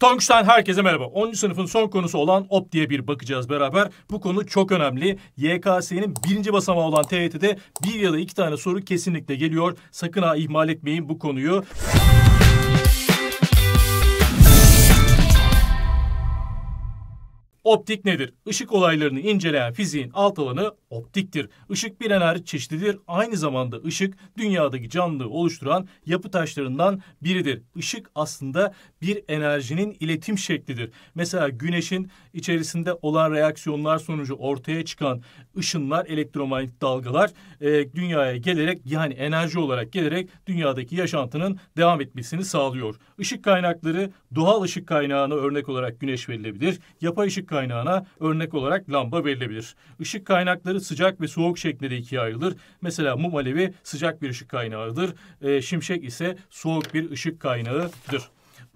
Tonguç'tan herkese merhaba. 10. sınıfın son konusu olan OP diye bir bakacağız beraber. Bu konu çok önemli. YKS'nin birinci basamağı olan TYT'de bir ya da iki tane soru kesinlikle geliyor. Sakın ha ihmal etmeyin bu konuyu. Optik nedir? Işık olaylarını inceleyen fiziğin alt alanı optiktir. Işık bir enerji çeşididir. Aynı zamanda ışık dünyadaki canlılığı oluşturan yapı taşlarından biridir. Işık aslında bir enerjinin iletim şeklidir. Mesela güneşin içerisinde olan reaksiyonlar sonucu ortaya çıkan ışınlar, elektromanyetik dalgalar e, dünyaya gelerek yani enerji olarak gelerek dünyadaki yaşantının devam etmesini sağlıyor. Işık kaynakları doğal ışık kaynağına örnek olarak güneş verilebilir. Yapay ışık kaynağına örnek olarak lamba verilebilir. Işık kaynakları ışıkları sıcak ve soğuk şeklinde ikiye ayrılır. Mesela mum alevi sıcak bir ışık kaynağıdır. E, şimşek ise soğuk bir ışık kaynağıdır.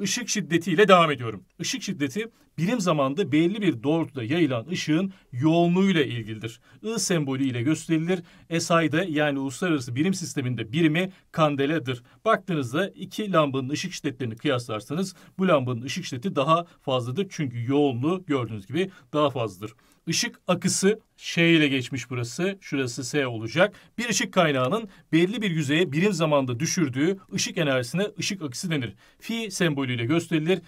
Işık şiddetiyle devam ediyorum. Işık şiddeti birim zamanda belli bir doğrultuda yayılan ışığın yoğunluğuyla ilgilidir. I sembolü ile gösterilir. SI'de yani uluslararası birim sisteminde birimi kandeladır. Baktığınızda iki lambanın ışık şiddetlerini kıyaslarsanız bu lambanın ışık şiddeti daha fazladır. Çünkü yoğunluğu gördüğünüz gibi daha fazladır. Işık akısı Ş ile geçmiş burası. Şurası S olacak. Bir ışık kaynağının belli bir yüzeye birim zamanda düşürdüğü ışık enerjisine ışık akısı denir. Fi sembolüyle gösterilir.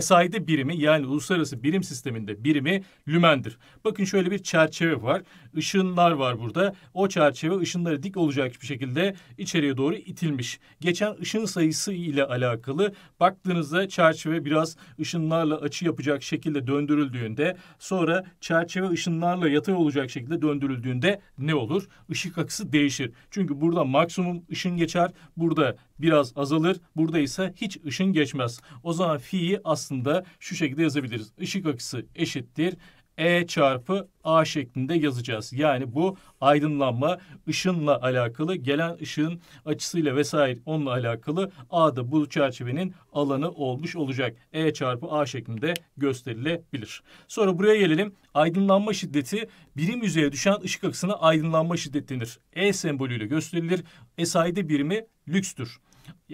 SI'de birimi yani uluslararası birim sisteminde birimi lümendir. Bakın şöyle bir çerçeve var. Işınlar var burada. O çerçeve ışınları dik olacak bir şekilde içeriye doğru itilmiş. Geçen ışın sayısı ile alakalı baktığınızda çerçeve biraz ışınlarla açı yapacak şekilde döndürüldüğünde sonra çerçeve ışınlarla yatay olacak şekilde döndürüldüğünde ne olur? Işık akısı değişir. Çünkü burada maksimum ışın geçer, burada biraz azalır, burada ise hiç ışın geçmez. O zaman fi'yi aslında şu şekilde yazabiliriz. Işık akısı eşittir e çarpı A şeklinde yazacağız. Yani bu aydınlanma ışınla alakalı gelen ışığın açısıyla vesaire onunla alakalı A da bu çerçevenin alanı olmuş olacak. E çarpı A şeklinde gösterilebilir. Sonra buraya gelelim. Aydınlanma şiddeti birim yüzeye düşen ışık akısına aydınlanma şiddeti denir. E sembolüyle gösterilir. SI'de birimi lükstür.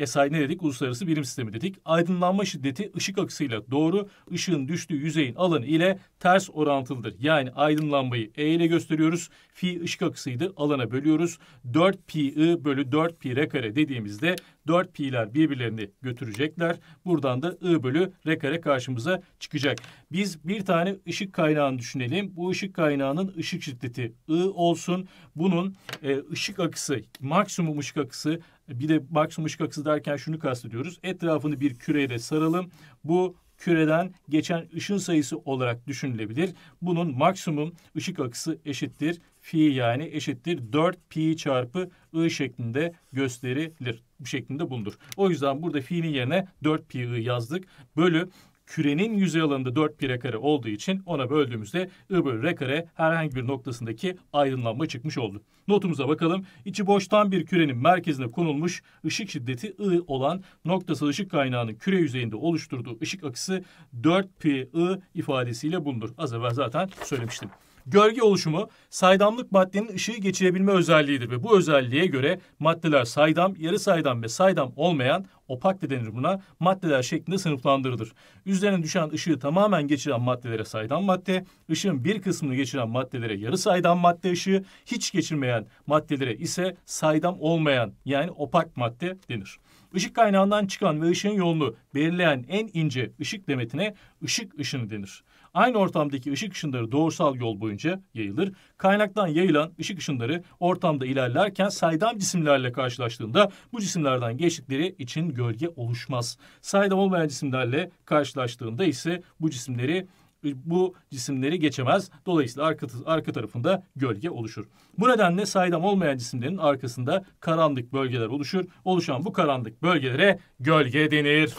SI ne dedik? Uluslararası birim sistemi dedik. Aydınlanma şiddeti ışık akısıyla doğru, ışığın düştüğü yüzeyin alanı ile ters orantılıdır. Yani aydınlanmayı E ile gösteriyoruz. Fi ışık akısıydı. Alana bölüyoruz. 4 pi I bölü 4 pi R kare dediğimizde 4 pi'ler birbirlerini götürecekler. Buradan da I bölü R kare karşımıza çıkacak. Biz bir tane ışık kaynağını düşünelim. Bu ışık kaynağının ışık şiddeti I olsun. Bunun e, ışık akısı, maksimum ışık akısı bir de Bakşım ışık akısı derken şunu kastediyoruz. Etrafını bir küreyle saralım. Bu küreden geçen ışın sayısı olarak düşünülebilir. Bunun maksimum ışık akısı eşittir fi yani eşittir 4 pi çarpı i şeklinde gösterilir. Bu şeklinde bulunur. O yüzden burada fi'nin yerine 4 pi i yazdık. Bölü kürenin yüzey alanında 4 pi r kare olduğu için ona böldüğümüzde I bölü r kare herhangi bir noktasındaki aydınlanma çıkmış oldu. Notumuza bakalım. İçi boştan bir kürenin merkezine konulmuş ışık şiddeti I olan noktasal ışık kaynağının küre yüzeyinde oluşturduğu ışık akısı 4 pi I ifadesiyle bulunur. Az evvel zaten söylemiştim. Gölge oluşumu saydamlık maddenin ışığı geçirebilme özelliğidir ve bu özelliğe göre maddeler saydam, yarı saydam ve saydam olmayan opak de denir buna maddeler şeklinde sınıflandırılır. Üzerine düşen ışığı tamamen geçiren maddelere saydam madde, ışığın bir kısmını geçiren maddelere yarı saydam madde ışığı, hiç geçirmeyen maddelere ise saydam olmayan yani opak madde denir. Işık kaynağından çıkan ve ışığın yoğunluğu belirleyen en ince ışık demetine ışık ışını denir. Aynı ortamdaki ışık ışınları doğrusal yol boyunca yayılır. Kaynaktan yayılan ışık ışınları ortamda ilerlerken saydam cisimlerle karşılaştığında bu cisimlerden geçtikleri için gölge oluşmaz. Saydam olmayan cisimlerle karşılaştığında ise bu cisimleri bu cisimleri geçemez. Dolayısıyla arka, arka tarafında gölge oluşur. Bu nedenle saydam olmayan cisimlerin arkasında karanlık bölgeler oluşur. Oluşan bu karanlık bölgelere gölge denir.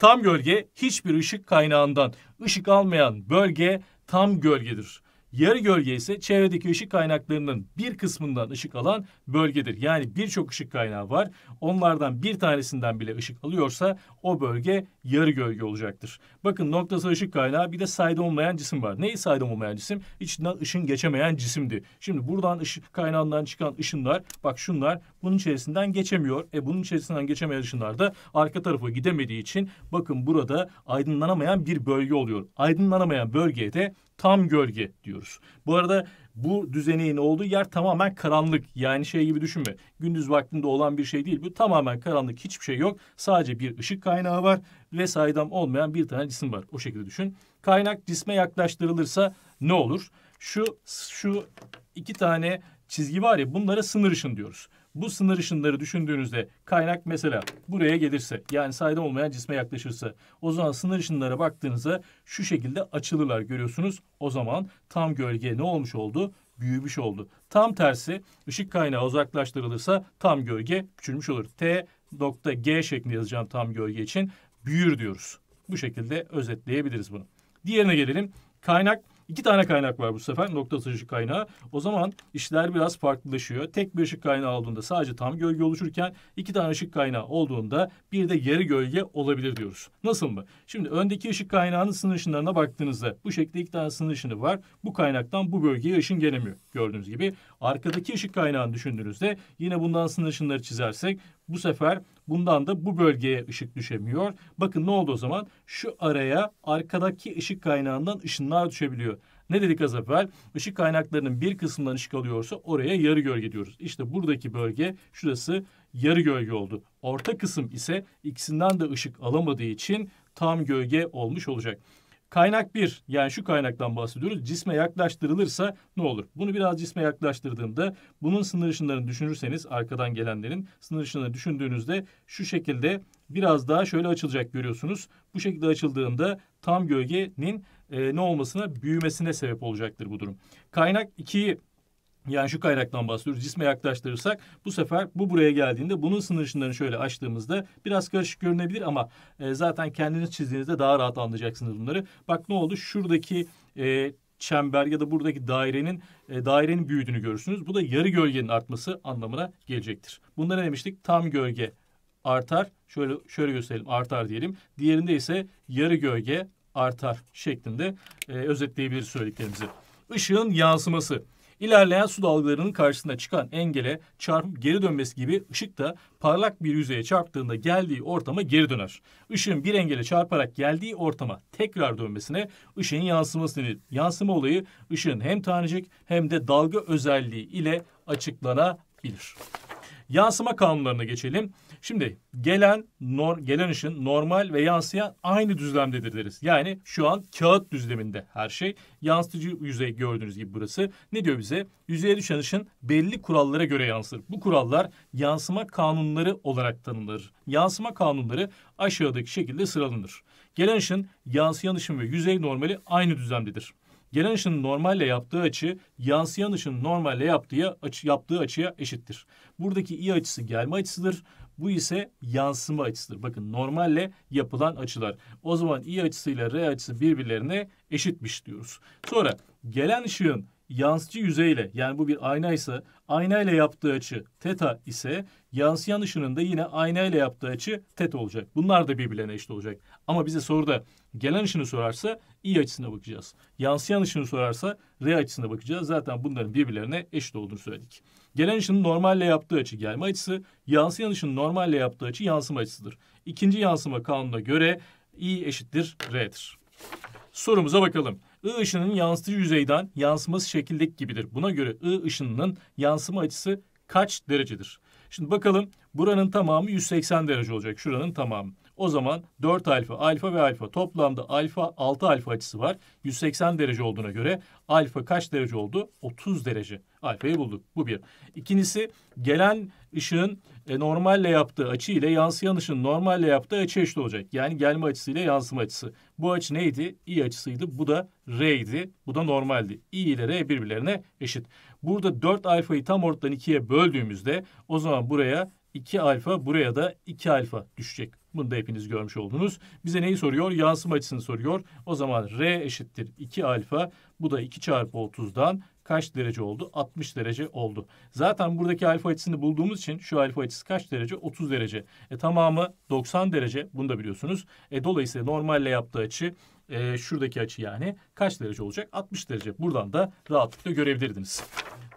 Tam gölge hiçbir ışık kaynağından ışık almayan bölge tam gölgedir. Yarı gölge ise çevredeki ışık kaynaklarının bir kısmından ışık alan bölgedir. Yani birçok ışık kaynağı var. Onlardan bir tanesinden bile ışık alıyorsa o bölge yarı gölge olacaktır. Bakın noktasal ışık kaynağı bir de saydam olmayan cisim var. Neyi saydam olmayan cisim? İçinden ışın geçemeyen cisimdi. Şimdi buradan ışık kaynağından çıkan ışınlar bak şunlar bunun içerisinden geçemiyor. E bunun içerisinden geçemeyen ışınlar da arka tarafa gidemediği için bakın burada aydınlanamayan bir bölge oluyor. Aydınlanamayan bölgeye de tam gölge diyoruz. Bu arada bu düzeneğin olduğu yer tamamen karanlık. Yani şey gibi düşünme. Gündüz vaktinde olan bir şey değil. Bu tamamen karanlık. Hiçbir şey yok. Sadece bir ışık kaynağı var ve saydam olmayan bir tane cisim var. O şekilde düşün. Kaynak cisme yaklaştırılırsa ne olur? Şu şu iki tane çizgi var ya bunlara sınır ışın diyoruz. Bu sınır ışınları düşündüğünüzde kaynak mesela buraya gelirse yani saydam olmayan cisme yaklaşırsa o zaman sınır ışınlara baktığınızda şu şekilde açılırlar görüyorsunuz. O zaman tam gölge ne olmuş oldu? büyümüş oldu. Tam tersi ışık kaynağı uzaklaştırılırsa tam gölge küçülmüş olur. T nokta G şeklinde yazacağım tam gölge için büyür diyoruz. Bu şekilde özetleyebiliriz bunu. Diğerine gelelim. Kaynak İki tane kaynak var bu sefer nokta atışı kaynağı. O zaman işler biraz farklılaşıyor. Tek bir ışık kaynağı olduğunda sadece tam gölge oluşurken iki tane ışık kaynağı olduğunda bir de yarı gölge olabilir diyoruz. Nasıl mı? Şimdi öndeki ışık kaynağının sınır ışınlarına baktığınızda bu şekilde iki tane sınır ışını var. Bu kaynaktan bu bölgeye ışın gelemiyor gördüğünüz gibi. Arkadaki ışık kaynağını düşündüğünüzde yine bundan sınırlar çizersek bu sefer bundan da bu bölgeye ışık düşemiyor. Bakın ne oldu o zaman? Şu araya arkadaki ışık kaynağından ışınlar düşebiliyor. Ne dedik az evvel? Işık kaynaklarının bir kısmından ışık alıyorsa oraya yarı gölge diyoruz. İşte buradaki bölge şurası yarı gölge oldu. Orta kısım ise ikisinden de ışık alamadığı için tam gölge olmuş olacak. Kaynak 1 yani şu kaynaktan bahsediyoruz. Cisme yaklaştırılırsa ne olur? Bunu biraz cisme yaklaştırdığımda bunun sınır ışınlarını düşünürseniz arkadan gelenlerin sınır ışınlarını düşündüğünüzde şu şekilde biraz daha şöyle açılacak görüyorsunuz. Bu şekilde açıldığında tam gölgenin e, ne olmasına büyümesine sebep olacaktır bu durum. Kaynak 2'yi yani şu kaynaktan bahsediyoruz. Cisme yaklaştırırsak bu sefer bu buraya geldiğinde bunun sınır ışınlarını şöyle açtığımızda biraz karışık görünebilir ama e, zaten kendiniz çizdiğinizde daha rahat anlayacaksınız bunları. Bak ne oldu? Şuradaki e, çember ya da buradaki dairenin e, dairenin büyüdüğünü görürsünüz. Bu da yarı gölgenin artması anlamına gelecektir. Bunda ne demiştik? Tam gölge artar. Şöyle şöyle gösterelim. Artar diyelim. Diğerinde ise yarı gölge artar şeklinde e, özetleyebiliriz söylediklerimizi. Işığın yansıması. İlerleyen su dalgalarının karşısına çıkan engele çarpıp geri dönmesi gibi ışık da parlak bir yüzeye çarptığında geldiği ortama geri döner. Işığın bir engele çarparak geldiği ortama tekrar dönmesine ışığın yansıması denir. Yansıma olayı ışığın hem tanecik hem de dalga özelliği ile açıklanabilir. Yansıma kanunlarına geçelim. Şimdi gelen nor, gelen ışın normal ve yansıyan aynı düzlemdedir deriz. Yani şu an kağıt düzleminde her şey. Yansıtıcı yüzey gördüğünüz gibi burası. Ne diyor bize? Yüzeye düşen ışın belli kurallara göre yansır. Bu kurallar yansıma kanunları olarak tanınır. Yansıma kanunları aşağıdaki şekilde sıralanır. Gelen ışın, yansıyan ışın ve yüzey normali aynı düzlemdedir. Gelen ışının normalle yaptığı açı yansıyan ışın normalle yaptığı, açı, yaptığı açıya eşittir. Buradaki i açısı gelme açısıdır. Bu ise yansıma açısıdır. Bakın normalle yapılan açılar. O zaman i açısıyla r açısı birbirlerine eşitmiş diyoruz. Sonra gelen ışığın yansıcı yüzeyle yani bu bir aynaysa aynayla yaptığı açı teta ise yansıyan ışının da yine aynayla yaptığı açı teta olacak. Bunlar da birbirlerine eşit olacak. Ama bize soruda Gelen ışını sorarsa i açısına bakacağız. Yansıyan ışını sorarsa r açısına bakacağız. Zaten bunların birbirlerine eşit olduğunu söyledik. Gelen ışının normalle yaptığı açı gelme açısı, yansıyan ışının normalle yaptığı açı yansıma açısıdır. İkinci yansıma kanununa göre i eşittir r'dir. Sorumuza bakalım. I ışının yansıtıcı yüzeyden yansıması şekildeki gibidir. Buna göre I ışınının yansıma açısı kaç derecedir? Şimdi bakalım buranın tamamı 180 derece olacak. Şuranın tamamı. O zaman 4 alfa, alfa ve alfa toplamda alfa 6 alfa açısı var. 180 derece olduğuna göre alfa kaç derece oldu? 30 derece. Alfayı bulduk. Bu bir. İkincisi gelen ışığın e, normalle yaptığı açı ile yansıyan ışığın normalle yaptığı açı eşit olacak. Yani gelme açısı ile yansıma açısı. Bu açı neydi? I açısıydı. Bu da R idi. Bu da normaldi. I ile R birbirlerine eşit. Burada 4 alfayı tam ortadan ikiye böldüğümüzde o zaman buraya 2 alfa buraya da 2 alfa düşecek. Bunu da hepiniz görmüş oldunuz. Bize neyi soruyor? Yansıma açısını soruyor. O zaman R eşittir 2 alfa. Bu da 2 çarpı 30'dan kaç derece oldu? 60 derece oldu. Zaten buradaki alfa açısını bulduğumuz için şu alfa açısı kaç derece? 30 derece. E tamamı 90 derece. Bunu da biliyorsunuz. E dolayısıyla normalle yaptığı açı e, şuradaki açı yani kaç derece olacak? 60 derece. Buradan da rahatlıkla görebilirdiniz.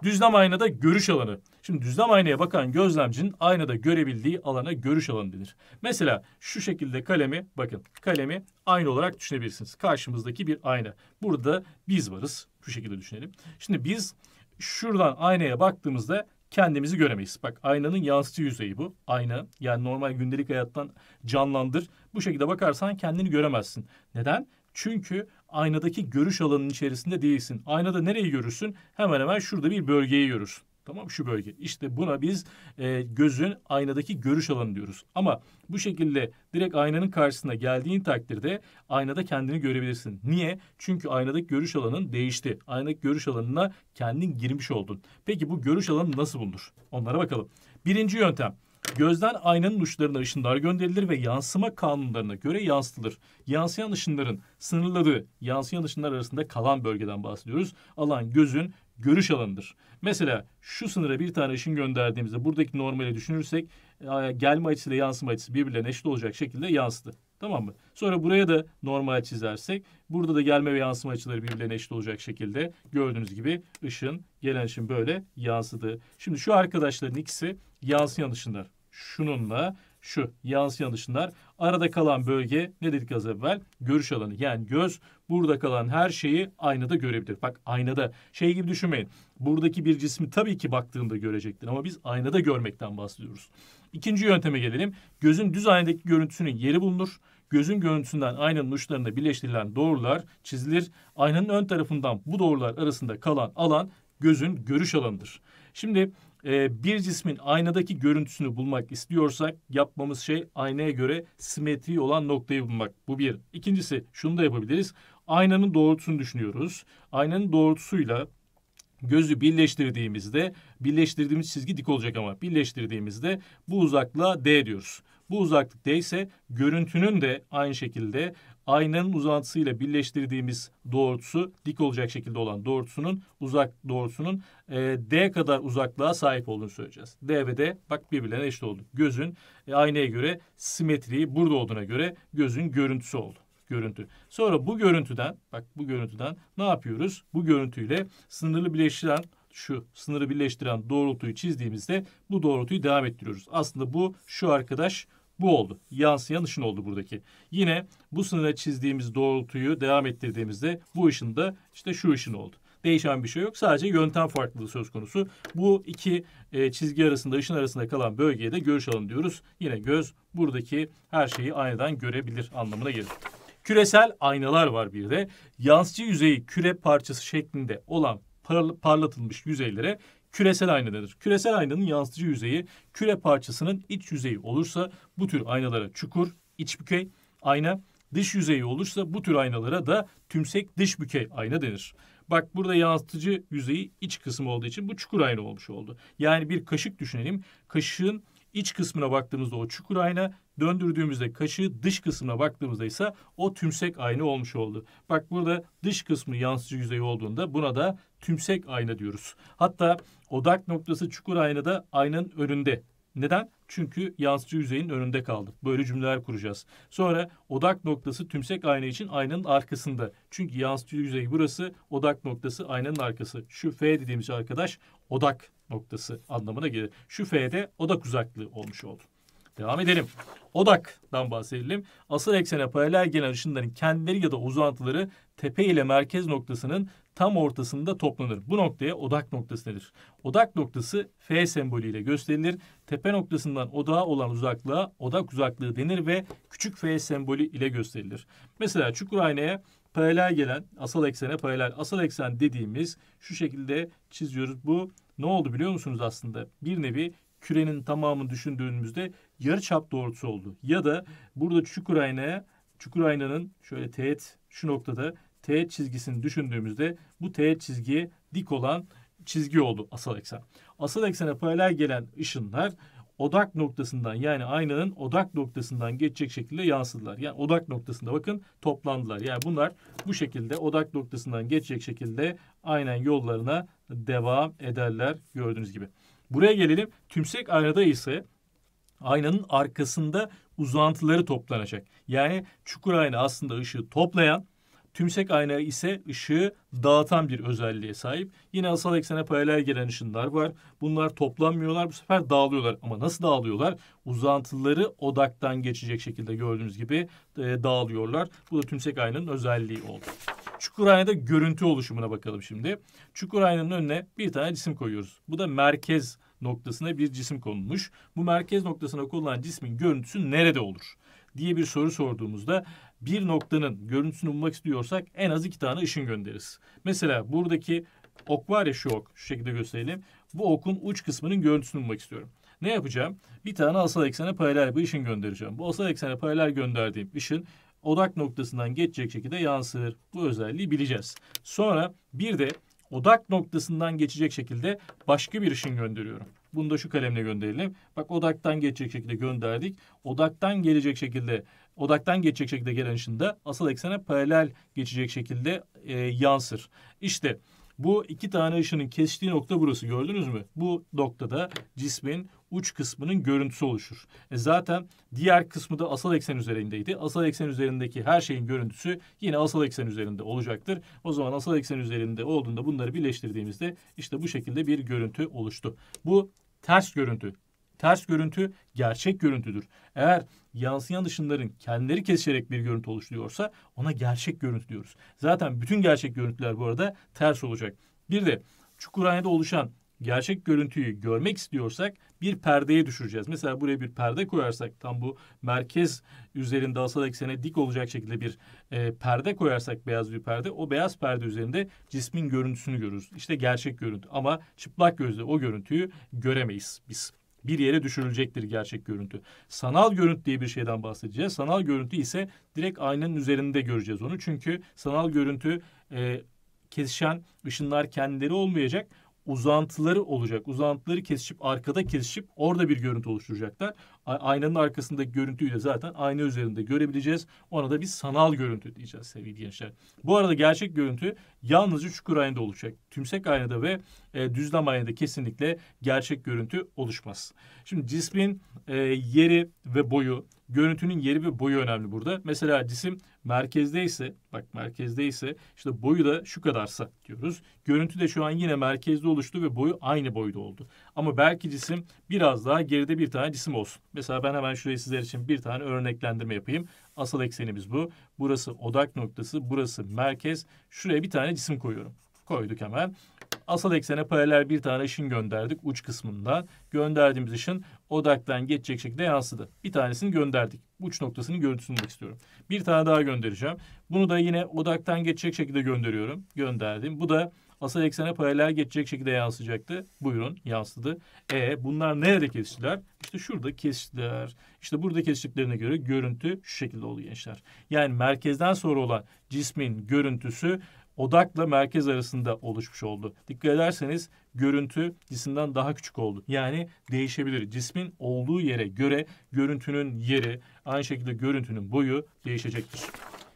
Düzlem aynada görüş alanı. Şimdi düzlem aynaya bakan gözlemcinin aynada görebildiği alana görüş alanı denir. Mesela şu şekilde kalemi bakın kalemi aynı olarak düşünebilirsiniz. Karşımızdaki bir ayna. Burada biz varız. Şu şekilde düşünelim. Şimdi biz şuradan aynaya baktığımızda kendimizi göremeyiz. Bak aynanın yansıtı yüzeyi bu. Ayna yani normal gündelik hayattan canlandır. Bu şekilde bakarsan kendini göremezsin. Neden? Çünkü aynadaki görüş alanının içerisinde değilsin. Aynada nereyi görürsün? Hemen hemen şurada bir bölgeyi görürsün. Tamam şu bölge. İşte buna biz e, gözün aynadaki görüş alanı diyoruz. Ama bu şekilde direkt aynanın karşısına geldiğin takdirde aynada kendini görebilirsin. Niye? Çünkü aynadaki görüş alanın değişti. Aynadaki görüş alanına kendin girmiş oldun. Peki bu görüş alanı nasıl bulunur? Onlara bakalım. Birinci yöntem. Gözden aynanın uçlarına ışınlar gönderilir ve yansıma kanunlarına göre yansıtılır. Yansıyan ışınların sınırladığı yansıyan ışınlar arasında kalan bölgeden bahsediyoruz. Alan gözün görüş alanıdır. Mesela şu sınıra bir tane ışın gönderdiğimizde buradaki normali düşünürsek e, gelme açısıyla yansıma açısı birbirlerine eşit olacak şekilde yansıdı. Tamam mı? Sonra buraya da normal çizersek burada da gelme ve yansıma açıları birbirlerine eşit olacak şekilde gördüğünüz gibi ışın gelen ışın böyle yansıdı. Şimdi şu arkadaşların ikisi yansıyan ışınlar şununla şu yansıyan ışınlar arada kalan bölge ne dedik az evvel görüş alanı yani göz burada kalan her şeyi aynada görebilir. Bak aynada şey gibi düşünmeyin buradaki bir cismi tabii ki baktığında görecektir ama biz aynada görmekten bahsediyoruz. İkinci yönteme gelelim gözün düz aynadaki görüntüsünün yeri bulunur. Gözün görüntüsünden aynanın uçlarına birleştirilen doğrular çizilir. Aynanın ön tarafından bu doğrular arasında kalan alan gözün görüş alanıdır. Şimdi ee, bir cismin aynadaki görüntüsünü bulmak istiyorsak yapmamız şey aynaya göre simetri olan noktayı bulmak. Bu bir. İkincisi şunu da yapabiliriz. Aynanın doğrultusunu düşünüyoruz. Aynanın doğrultusuyla gözü birleştirdiğimizde birleştirdiğimiz çizgi dik olacak ama birleştirdiğimizde bu uzaklığa D diyoruz. Bu uzaklık D ise görüntünün de aynı şekilde aynanın uzantısıyla birleştirdiğimiz doğrultusu dik olacak şekilde olan doğrultusunun uzak doğrultusunun e, D kadar uzaklığa sahip olduğunu söyleyeceğiz. D ve D bak birbirlerine eşit oldu. Gözün e, aynaya göre simetriği burada olduğuna göre gözün görüntüsü oldu görüntü. Sonra bu görüntüden bak bu görüntüden ne yapıyoruz? Bu görüntüyle sınırlı birleştiren şu sınırı birleştiren doğrultuyu çizdiğimizde bu doğrultuyu devam ettiriyoruz. Aslında bu şu arkadaş bu oldu. Yansıyan ışın oldu buradaki. Yine bu sınıra çizdiğimiz doğrultuyu devam ettirdiğimizde bu ışın da işte şu ışın oldu. Değişen bir şey yok. Sadece yöntem farklılığı söz konusu. Bu iki e, çizgi arasında, ışın arasında kalan bölgeye de görüş alanı diyoruz. Yine göz buradaki her şeyi aynadan görebilir anlamına gelir. Küresel aynalar var bir de. Yansıcı yüzeyi küre parçası şeklinde olan parlatılmış yüzeylere küresel aynadır. Küresel aynanın yansıtıcı yüzeyi küre parçasının iç yüzeyi olursa bu tür aynalara çukur, iç bükey ayna, dış yüzeyi olursa bu tür aynalara da tümsek dış bükey ayna denir. Bak burada yansıtıcı yüzeyi iç kısmı olduğu için bu çukur ayna olmuş oldu. Yani bir kaşık düşünelim. Kaşığın iç kısmına baktığımızda o çukur ayna, Döndürdüğümüzde kaşığı dış kısmına baktığımızda ise o tümsek ayna olmuş oldu. Bak burada dış kısmı yansıcı yüzey olduğunda buna da tümsek ayna diyoruz. Hatta odak noktası çukur ayna da aynanın önünde. Neden? Çünkü yansıcı yüzeyin önünde kaldı. Böyle cümleler kuracağız. Sonra odak noktası tümsek ayna için aynanın arkasında. Çünkü yansıcı yüzey burası, odak noktası aynanın arkası. Şu F dediğimiz arkadaş odak noktası anlamına gelir. Şu F'de odak uzaklığı olmuş oldu. Devam edelim. Odak'dan bahsedelim. Asıl eksene paralel gelen ışınların kendileri ya da uzantıları tepe ile merkez noktasının tam ortasında toplanır. Bu noktaya odak noktası denir. Odak noktası F sembolüyle gösterilir. Tepe noktasından odağa olan uzaklığa odak uzaklığı denir ve küçük F sembolü ile gösterilir. Mesela çukur aynaya paralel gelen asal eksene paralel asal eksen dediğimiz şu şekilde çiziyoruz. Bu ne oldu biliyor musunuz aslında? Bir nevi kürenin tamamını düşündüğümüzde yarı çap doğrultusu oldu. Ya da burada çukur aynaya çukur aynanın şöyle teğet şu noktada teğet çizgisini düşündüğümüzde bu teğet çizgiye dik olan çizgi oldu asal eksen. Asal eksene paralel gelen ışınlar odak noktasından yani aynanın odak noktasından geçecek şekilde yansıdılar. Yani odak noktasında bakın toplandılar. Yani bunlar bu şekilde odak noktasından geçecek şekilde aynen yollarına devam ederler gördüğünüz gibi. Buraya gelelim. Tümsek aynada ise aynanın arkasında uzantıları toplanacak. Yani çukur ayna aslında ışığı toplayan, tümsek ayna ise ışığı dağıtan bir özelliğe sahip. Yine asal eksene paralel gelen ışınlar var. Bunlar toplanmıyorlar, bu sefer dağılıyorlar. Ama nasıl dağılıyorlar? Uzantıları odaktan geçecek şekilde gördüğünüz gibi e, dağılıyorlar. Bu da tümsek aynanın özelliği oldu. Çukur aynada görüntü oluşumuna bakalım şimdi. Çukur aynanın önüne bir tane cisim koyuyoruz. Bu da merkez noktasına bir cisim konulmuş. Bu merkez noktasına konulan cismin görüntüsü nerede olur? diye bir soru sorduğumuzda bir noktanın görüntüsünü bulmak istiyorsak en az iki tane ışın göndeririz. Mesela buradaki ok var ya şu ok şu şekilde gösterelim. Bu okun uç kısmının görüntüsünü bulmak istiyorum. Ne yapacağım? Bir tane asal eksene paralel bir ışın göndereceğim. Bu asal eksene paralel gönderdiğim ışın odak noktasından geçecek şekilde yansır. Bu özelliği bileceğiz. Sonra bir de odak noktasından geçecek şekilde başka bir ışın gönderiyorum. Bunu da şu kalemle gönderelim. Bak odaktan geçecek şekilde gönderdik. Odaktan gelecek şekilde odaktan geçecek şekilde gelen ışın da asıl eksene paralel geçecek şekilde e, yansır. İşte bu bu iki tane ışının kesiştiği nokta burası gördünüz mü? Bu noktada cismin uç kısmının görüntüsü oluşur. E zaten diğer kısmı da asal eksen üzerindeydi. Asal eksen üzerindeki her şeyin görüntüsü yine asal eksen üzerinde olacaktır. O zaman asal eksen üzerinde olduğunda bunları birleştirdiğimizde işte bu şekilde bir görüntü oluştu. Bu ters görüntü. Ters görüntü gerçek görüntüdür. Eğer yansıyan ışınların kendileri kesişerek bir görüntü oluşturuyorsa ona gerçek görüntü diyoruz. Zaten bütün gerçek görüntüler bu arada ters olacak. Bir de çukur çukurhanede oluşan gerçek görüntüyü görmek istiyorsak bir perdeye düşüreceğiz. Mesela buraya bir perde koyarsak tam bu merkez üzerinde asal eksene dik olacak şekilde bir e, perde koyarsak beyaz bir perde o beyaz perde üzerinde cismin görüntüsünü görürüz. İşte gerçek görüntü ama çıplak gözle o görüntüyü göremeyiz biz bir yere düşürülecektir gerçek görüntü. Sanal görüntü diye bir şeyden bahsedeceğiz. Sanal görüntü ise direkt aynanın üzerinde göreceğiz onu. Çünkü sanal görüntü e, kesişen ışınlar kendileri olmayacak uzantıları olacak. Uzantıları kesişip arkada kesişip orada bir görüntü oluşturacaklar aynanın arkasındaki görüntüyü de zaten ayna üzerinde görebileceğiz. Ona da bir sanal görüntü diyeceğiz sevgili gençler. Bu arada gerçek görüntü yalnızca çukur aynada olacak. Tümsek aynada ve e, düzlem aynada kesinlikle gerçek görüntü oluşmaz. Şimdi cismin e, yeri ve boyu, görüntünün yeri ve boyu önemli burada. Mesela cisim merkezdeyse, bak merkezdeyse, işte boyu da şu kadarsa diyoruz. Görüntü de şu an yine merkezde oluştu ve boyu aynı boyda oldu. Ama belki cisim biraz daha geride bir tane cisim olsun. Mesela ben hemen şurayı sizler için bir tane örneklendirme yapayım. Asıl eksenimiz bu. Burası odak noktası, burası merkez. Şuraya bir tane cisim koyuyorum. Koyduk hemen. Asıl eksene paralel bir tane ışın gönderdik uç kısmında. Gönderdiğimiz ışın odaktan geçecek şekilde yansıdı. Bir tanesini gönderdik. Uç noktasının görüntüsünü bulmak istiyorum. Bir tane daha göndereceğim. Bunu da yine odaktan geçecek şekilde gönderiyorum. Gönderdim. Bu da Asal eksene paralel geçecek şekilde yansıyacaktı. Buyurun yansıdı. E bunlar nerede kesiştiler? İşte şurada kesiştiler. İşte burada kesiştiklerine göre görüntü şu şekilde oluyor gençler. Yani merkezden sonra olan cismin görüntüsü odakla merkez arasında oluşmuş oldu. Dikkat ederseniz görüntü cisimden daha küçük oldu. Yani değişebilir. Cismin olduğu yere göre görüntünün yeri, aynı şekilde görüntünün boyu değişecektir.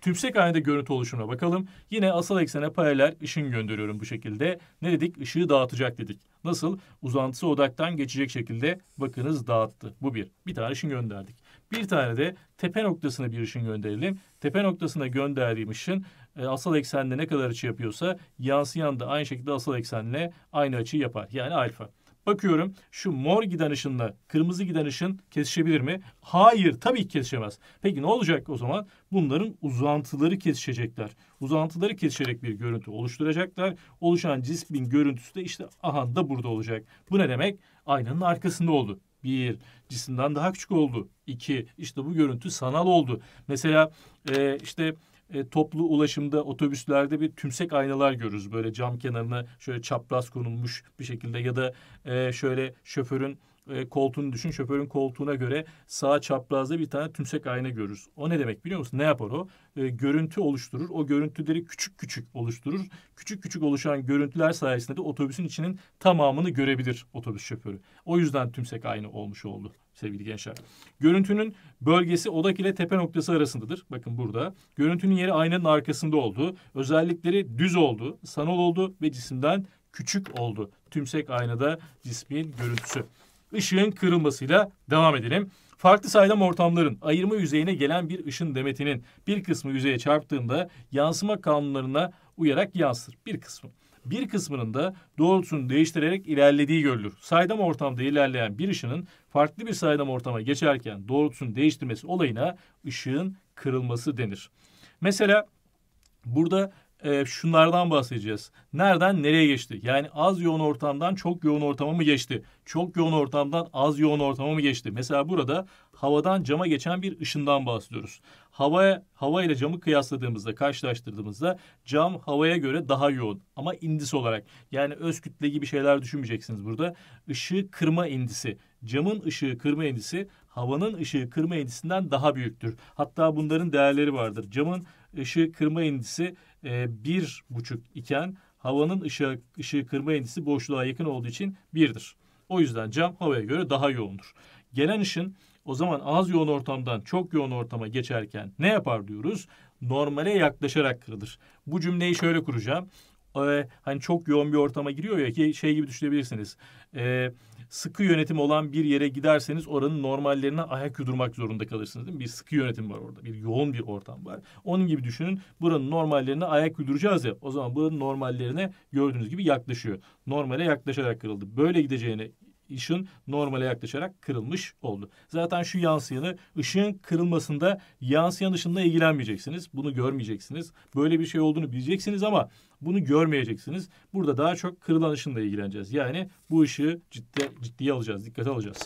Tümsek halinde görüntü oluşumuna bakalım. Yine asal eksene paralel ışın gönderiyorum bu şekilde. Ne dedik? Işığı dağıtacak dedik. Nasıl? Uzantısı odaktan geçecek şekilde bakınız dağıttı. Bu bir. Bir tane ışın gönderdik. Bir tane de tepe noktasına bir ışın gönderelim. Tepe noktasına gönderdiğim ışın e, asal eksende ne kadar açı yapıyorsa yansıyan da aynı şekilde asal eksenle aynı açı yapar. Yani alfa. Bakıyorum şu mor giden ışınla kırmızı giden ışın kesişebilir mi? Hayır tabii ki kesişemez. Peki ne olacak o zaman? Bunların uzantıları kesişecekler. Uzantıları kesişerek bir görüntü oluşturacaklar. Oluşan cismin görüntüsü de işte aha da burada olacak. Bu ne demek? Aynanın arkasında oldu. Bir, cisimden daha küçük oldu. İki, işte bu görüntü sanal oldu. Mesela e, işte e, toplu ulaşımda otobüslerde bir tümsek aynalar görürüz. Böyle cam kenarına şöyle çapraz konulmuş bir şekilde ya da e, şöyle şoförün e, koltuğunu düşün. Şoförün koltuğuna göre sağ çaprazda bir tane tümsek ayna görürüz. O ne demek biliyor musun? Ne yapar o? E, görüntü oluşturur. O görüntüleri küçük küçük oluşturur. Küçük küçük oluşan görüntüler sayesinde de otobüsün içinin tamamını görebilir otobüs şoförü. O yüzden tümsek ayna olmuş oldu sevgili gençler. Görüntünün bölgesi odak ile tepe noktası arasındadır. Bakın burada. Görüntünün yeri aynanın arkasında oldu. Özellikleri düz oldu, sanal oldu ve cisimden küçük oldu. Tümsek aynada cismin görüntüsü ışığın kırılmasıyla devam edelim. Farklı saydam ortamların ayırma yüzeyine gelen bir ışın demetinin bir kısmı yüzeye çarptığında yansıma kanunlarına uyarak yansır bir kısmı. Bir kısmının da doğrultusunu değiştirerek ilerlediği görülür. Saydam ortamda ilerleyen bir ışının farklı bir saydam ortama geçerken doğrultusunu değiştirmesi olayına ışığın kırılması denir. Mesela burada e, şunlardan bahsedeceğiz. Nereden nereye geçti? Yani az yoğun ortamdan çok yoğun ortama mı geçti? Çok yoğun ortamdan az yoğun ortama mı geçti? Mesela burada havadan cama geçen bir ışından bahsediyoruz. Havaya, hava ile camı kıyasladığımızda, karşılaştırdığımızda cam havaya göre daha yoğun. Ama indis olarak yani öz kütle gibi şeyler düşünmeyeceksiniz burada. Işığı kırma indisi. Camın ışığı kırma indisi havanın ışığı kırma indisinden daha büyüktür. Hatta bunların değerleri vardır. Camın ışığı kırma indisi e, bir buçuk iken havanın ışığı, ışığı kırma indisi boşluğa yakın olduğu için birdir. O yüzden cam havaya göre daha yoğundur. Gelen ışın o zaman az yoğun ortamdan çok yoğun ortama geçerken ne yapar diyoruz? Normale yaklaşarak kırılır. Bu cümleyi şöyle kuracağım. Ee, hani çok yoğun bir ortama giriyor ya ki şey gibi düşünebilirsiniz. Ee, sıkı yönetim olan bir yere giderseniz oranın normallerine ayak uydurmak zorunda kalırsınız değil mi? Bir sıkı yönetim var orada. Bir yoğun bir ortam var. Onun gibi düşünün. Buranın normallerine ayak uyduracağız ya. O zaman buranın normallerine gördüğünüz gibi yaklaşıyor. Normale yaklaşarak kırıldı. Böyle gideceğini ışın normale yaklaşarak kırılmış oldu. Zaten şu yansıyanı ışığın kırılmasında yansıyan ışınla ilgilenmeyeceksiniz. Bunu görmeyeceksiniz. Böyle bir şey olduğunu bileceksiniz ama bunu görmeyeceksiniz. Burada daha çok kırılan ışınla ilgileneceğiz. Yani bu ışığı ciddi, ciddiye alacağız, dikkate alacağız.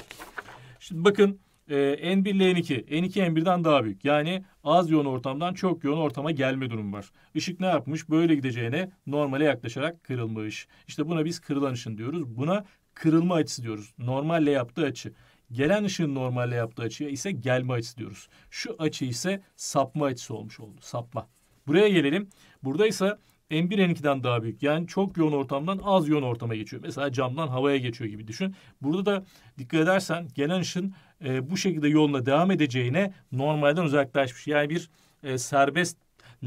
Şimdi bakın e, N1 ile N2. N2 N1'den daha büyük. Yani az yoğun ortamdan çok yoğun ortama gelme durumu var. Işık ne yapmış? Böyle gideceğine normale yaklaşarak kırılmış. İşte buna biz kırılan ışın diyoruz. Buna kırılma açısı diyoruz. Normalle yaptığı açı. Gelen ışığın normalle yaptığı açıya ise gelme açısı diyoruz. Şu açı ise sapma açısı olmuş oldu. Sapma. Buraya gelelim. Burada ise M1 N2'den daha büyük. Yani çok yoğun ortamdan az yoğun ortama geçiyor. Mesela camdan havaya geçiyor gibi düşün. Burada da dikkat edersen gelen ışın e, bu şekilde yoluna devam edeceğine normalden uzaklaşmış. Yani bir e, serbest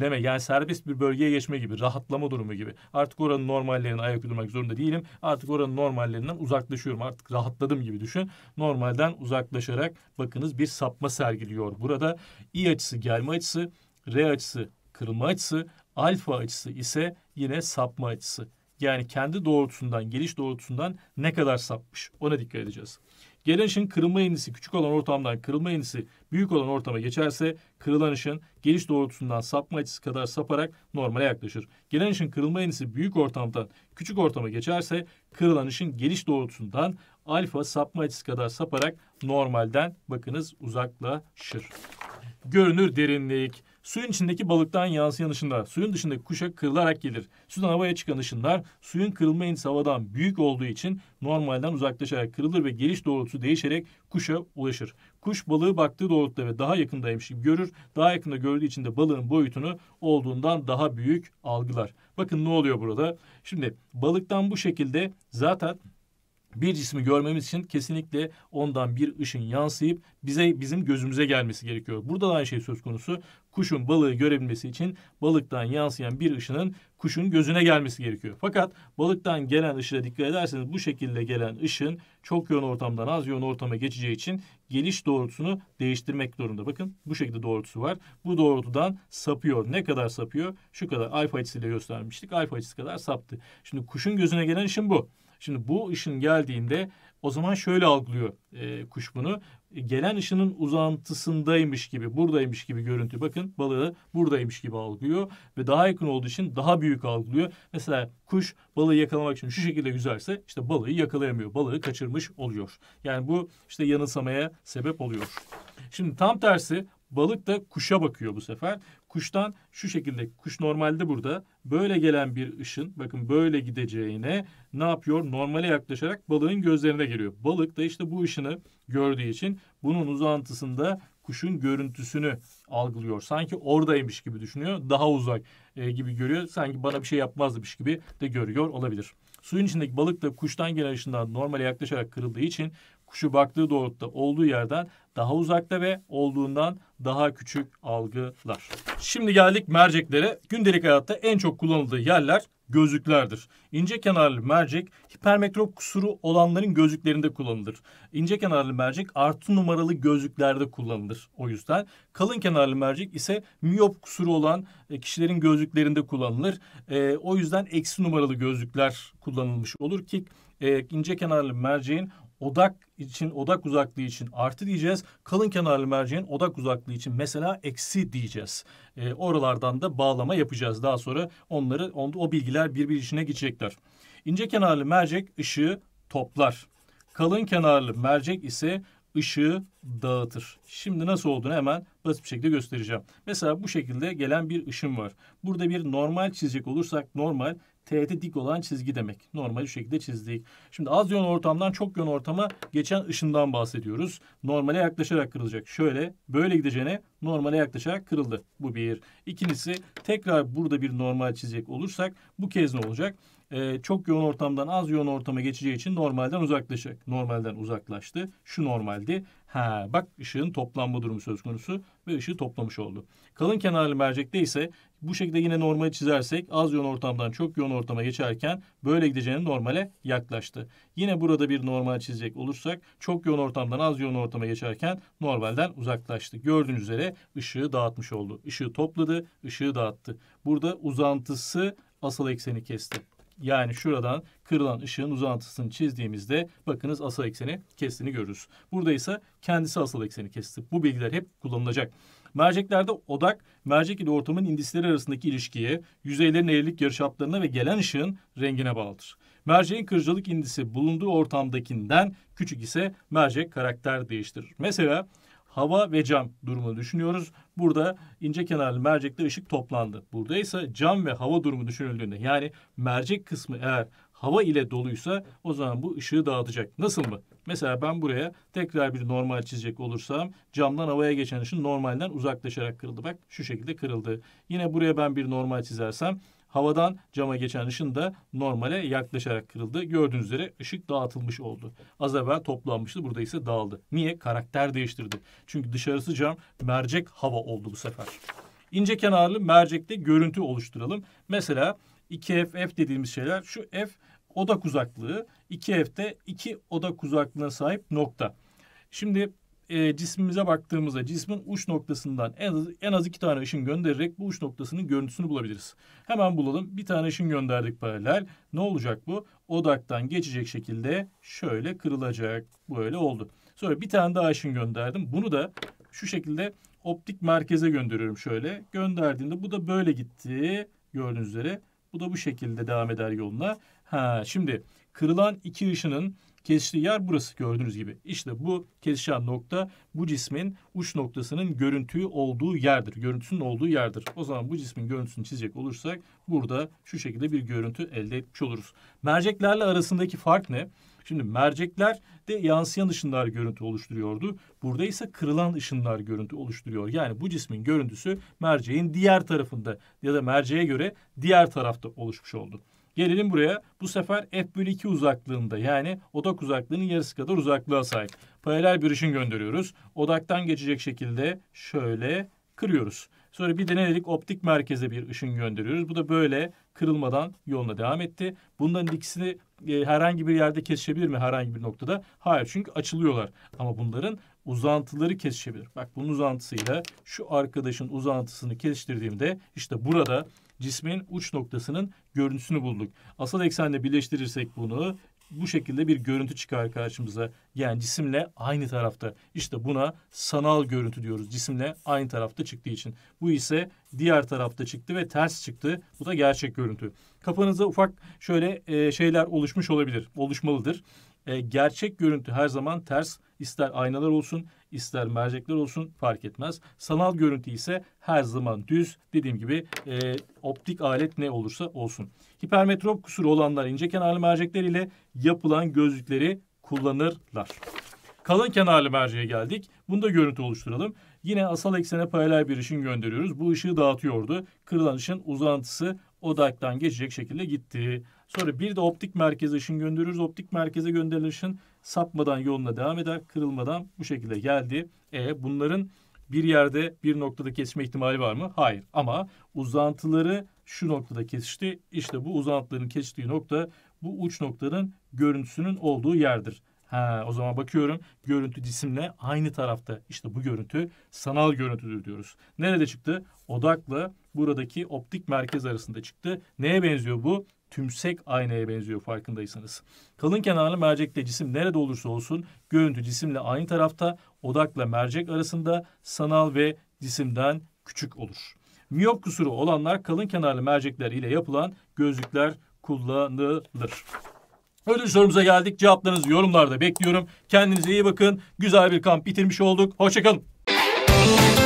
leme yani serbest bir bölgeye geçme gibi rahatlama durumu gibi. Artık oranın normallerine ayak uydurmak zorunda değilim. Artık oranın normallerinden uzaklaşıyorum. Artık rahatladım gibi düşün. Normalden uzaklaşarak bakınız bir sapma sergiliyor. Burada i açısı gelme açısı, r açısı kırılma açısı Alfa açısı ise yine sapma açısı. Yani kendi doğrultusundan, geliş doğrultusundan ne kadar sapmış ona dikkat edeceğiz. Gelen ışın kırılma eğrisi küçük olan ortamdan kırılma eğrisi büyük olan ortama geçerse kırılan ışın geliş doğrultusundan sapma açısı kadar saparak normale yaklaşır. Gelen ışın kırılma eğrisi büyük ortamdan küçük ortama geçerse kırılan ışın geliş doğrultusundan alfa sapma açısı kadar saparak normalden bakınız uzaklaşır. Görünür derinlik. Suyun içindeki balıktan yansıyan ışınlar suyun dışındaki kuşa kırılarak gelir. Sudan havaya çıkan ışınlar suyun kırılma eğrisi havadan büyük olduğu için normalden uzaklaşarak kırılır ve geliş doğrultusu değişerek kuşa ulaşır. Kuş balığı baktığı doğrultuda ve daha yakındaymış gibi görür. Daha yakında gördüğü için de balığın boyutunu olduğundan daha büyük algılar. Bakın ne oluyor burada? Şimdi balıktan bu şekilde zaten bir cismi görmemiz için kesinlikle ondan bir ışın yansıyıp bize bizim gözümüze gelmesi gerekiyor. Burada da aynı şey söz konusu. Kuşun balığı görebilmesi için balıktan yansıyan bir ışının kuşun gözüne gelmesi gerekiyor. Fakat balıktan gelen ışığa dikkat ederseniz bu şekilde gelen ışın çok yoğun ortamdan az yoğun ortama geçeceği için geliş doğrultusunu değiştirmek zorunda. Bakın bu şekilde doğrultusu var. Bu doğrultudan sapıyor. Ne kadar sapıyor? Şu kadar alfa açısıyla göstermiştik. Alfa açısı kadar saptı. Şimdi kuşun gözüne gelen ışın bu. Şimdi bu ışın geldiğinde o zaman şöyle algılıyor e, kuş bunu gelen ışının uzantısındaymış gibi, buradaymış gibi görüntü. Bakın balığı buradaymış gibi algılıyor ve daha yakın olduğu için daha büyük algılıyor. Mesela kuş balığı yakalamak için şu şekilde yüzerse işte balığı yakalayamıyor. Balığı kaçırmış oluyor. Yani bu işte yanılsamaya sebep oluyor. Şimdi tam tersi balık da kuşa bakıyor bu sefer. Kuştan şu şekilde kuş normalde burada böyle gelen bir ışın bakın böyle gideceğine ne yapıyor? Normale yaklaşarak balığın gözlerine geliyor. Balık da işte bu ışını gördüğü için bunun uzantısında kuşun görüntüsünü algılıyor. Sanki oradaymış gibi düşünüyor. Daha uzak e, gibi görüyor. Sanki bana bir şey yapmazmış gibi de görüyor olabilir. Suyun içindeki balık da kuştan gelen ışından normale yaklaşarak kırıldığı için kuşu baktığı doğrultuda olduğu yerden daha uzakta ve olduğundan daha küçük algılar. Şimdi geldik merceklere. Gündelik hayatta en çok kullanıldığı yerler gözlüklerdir. İnce kenarlı mercek hipermetrop kusuru olanların gözlüklerinde kullanılır. İnce kenarlı mercek artı numaralı gözlüklerde kullanılır o yüzden. Kalın kenarlı mercek ise miyop kusuru olan e, kişilerin gözlüklerinde kullanılır. E, o yüzden eksi numaralı gözlükler kullanılmış olur ki e, ince kenarlı merceğin odak için odak uzaklığı için artı diyeceğiz. Kalın kenarlı merceğin odak uzaklığı için mesela eksi diyeceğiz. E, oralardan da bağlama yapacağız. Daha sonra onları on, o bilgiler birbiri içine geçecekler. İnce kenarlı mercek ışığı toplar. Kalın kenarlı mercek ise ışığı dağıtır. Şimdi nasıl olduğunu hemen basit bir şekilde göstereceğim. Mesela bu şekilde gelen bir ışın var. Burada bir normal çizecek olursak normal Teğete dik olan çizgi demek. Normali şu şekilde çizdik. Şimdi az yön ortamdan çok yön ortama geçen ışından bahsediyoruz. Normale yaklaşarak kırılacak. Şöyle böyle gideceğine normale yaklaşarak kırıldı. Bu bir. İkincisi tekrar burada bir normal çizecek olursak bu kez ne olacak? e, çok yoğun ortamdan az yoğun ortama geçeceği için normalden uzaklaşacak. Normalden uzaklaştı. Şu normaldi. Ha bak ışığın toplanma durumu söz konusu ve ışığı toplamış oldu. Kalın kenarlı mercekte ise bu şekilde yine normali çizersek az yoğun ortamdan çok yoğun ortama geçerken böyle gideceğini normale yaklaştı. Yine burada bir normal çizecek olursak çok yoğun ortamdan az yoğun ortama geçerken normalden uzaklaştı. Gördüğünüz üzere ışığı dağıtmış oldu. Işığı topladı, ışığı dağıttı. Burada uzantısı asıl ekseni kesti. Yani şuradan kırılan ışığın uzantısını çizdiğimizde bakınız asal ekseni kestiğini görürüz. Burada ise kendisi asal ekseni kesti. Bu bilgiler hep kullanılacak. Merceklerde odak, mercek ile ortamın indisleri arasındaki ilişkiye, yüzeylerin eğrilik yarıçaplarına ve gelen ışığın rengine bağlıdır. Merceğin kırıcılık indisi bulunduğu ortamdakinden küçük ise mercek karakter değiştirir. Mesela hava ve cam durumunu düşünüyoruz. Burada ince kenarlı mercekte ışık toplandı. Burada ise cam ve hava durumu düşünüldüğünde yani mercek kısmı eğer hava ile doluysa o zaman bu ışığı dağıtacak. Nasıl mı? Mesela ben buraya tekrar bir normal çizecek olursam camdan havaya geçen ışın normalden uzaklaşarak kırıldı. Bak şu şekilde kırıldı. Yine buraya ben bir normal çizersem Havadan cama geçen ışın da normale yaklaşarak kırıldı. Gördüğünüz üzere ışık dağıtılmış oldu. Az evvel toplanmıştı burada ise dağıldı. Niye? Karakter değiştirdi. Çünkü dışarısı cam mercek hava oldu bu sefer. İnce kenarlı mercekte görüntü oluşturalım. Mesela 2F, F dediğimiz şeyler şu F odak uzaklığı 2 f de 2 odak uzaklığına sahip nokta. Şimdi e, cismimize baktığımızda cismin uç noktasından en az, en az iki tane ışın göndererek bu uç noktasının görüntüsünü bulabiliriz. Hemen bulalım. Bir tane ışın gönderdik paralel. Ne olacak bu? Odaktan geçecek şekilde şöyle kırılacak. Böyle oldu. Sonra bir tane daha ışın gönderdim. Bunu da şu şekilde optik merkeze gönderiyorum şöyle. Gönderdiğimde bu da böyle gitti. Gördüğünüz üzere. Bu da bu şekilde devam eder yoluna. Ha şimdi Kırılan iki ışının kesiştiği yer burası gördüğünüz gibi. İşte bu kesişen nokta bu cismin uç noktasının görüntüyü olduğu yerdir. Görüntüsünün olduğu yerdir. O zaman bu cismin görüntüsünü çizecek olursak burada şu şekilde bir görüntü elde etmiş oluruz. Merceklerle arasındaki fark ne? Şimdi mercekler de yansıyan ışınlar görüntü oluşturuyordu. Burada ise kırılan ışınlar görüntü oluşturuyor. Yani bu cismin görüntüsü merceğin diğer tarafında ya da merceğe göre diğer tarafta oluşmuş oldu. Gelelim buraya. Bu sefer f bölü 2 uzaklığında yani odak uzaklığının yarısı kadar uzaklığa sahip. Paralel bir ışın gönderiyoruz. Odaktan geçecek şekilde şöyle kırıyoruz. Sonra bir de ne dedik? Optik merkeze bir ışın gönderiyoruz. Bu da böyle kırılmadan yoluna devam etti. Bunların ikisini e, herhangi bir yerde kesişebilir mi herhangi bir noktada? Hayır çünkü açılıyorlar. Ama bunların uzantıları kesişebilir. Bak bunun uzantısıyla şu arkadaşın uzantısını kesiştirdiğimde işte burada cismin uç noktasının görüntüsünü bulduk. Asal eksenle birleştirirsek bunu bu şekilde bir görüntü çıkar karşımıza. Yani cisimle aynı tarafta. İşte buna sanal görüntü diyoruz. Cisimle aynı tarafta çıktığı için. Bu ise diğer tarafta çıktı ve ters çıktı. Bu da gerçek görüntü. Kafanızda ufak şöyle e, şeyler oluşmuş olabilir. Oluşmalıdır. E, gerçek görüntü her zaman ters. İster aynalar olsun, ister mercekler olsun fark etmez. Sanal görüntü ise her zaman düz. Dediğim gibi e, optik alet ne olursa olsun. Hipermetrop kusuru olanlar ince kenarlı mercekler ile yapılan gözlükleri kullanırlar. Kalın kenarlı merceğe geldik. Bunda görüntü oluşturalım. Yine asal eksene paralel bir ışın gönderiyoruz. Bu ışığı dağıtıyordu. Kırılan ışın uzantısı odaktan geçecek şekilde gitti. Sonra bir de optik merkeze ışın göndeririz. Optik merkeze gönderilen ışın sapmadan yoluna devam eder. Kırılmadan bu şekilde geldi. E, bunların bir yerde bir noktada kesme ihtimali var mı? Hayır. Ama uzantıları şu noktada kesişti. İşte bu uzantıların kesiştiği nokta bu uç noktanın görüntüsünün olduğu yerdir. Ha, o zaman bakıyorum görüntü cisimle aynı tarafta. İşte bu görüntü sanal görüntüdür diyoruz. Nerede çıktı? Odakla buradaki optik merkez arasında çıktı. Neye benziyor bu? tümsek aynaya benziyor farkındaysanız. Kalın kenarlı mercekte cisim nerede olursa olsun görüntü cisimle aynı tarafta, odakla mercek arasında sanal ve cisimden küçük olur. Miyop kusuru olanlar kalın kenarlı mercekler ile yapılan gözlükler kullanılır. Ödül sorumuza geldik. Cevaplarınızı yorumlarda bekliyorum. Kendinize iyi bakın. Güzel bir kamp bitirmiş olduk. Hoşçakalın.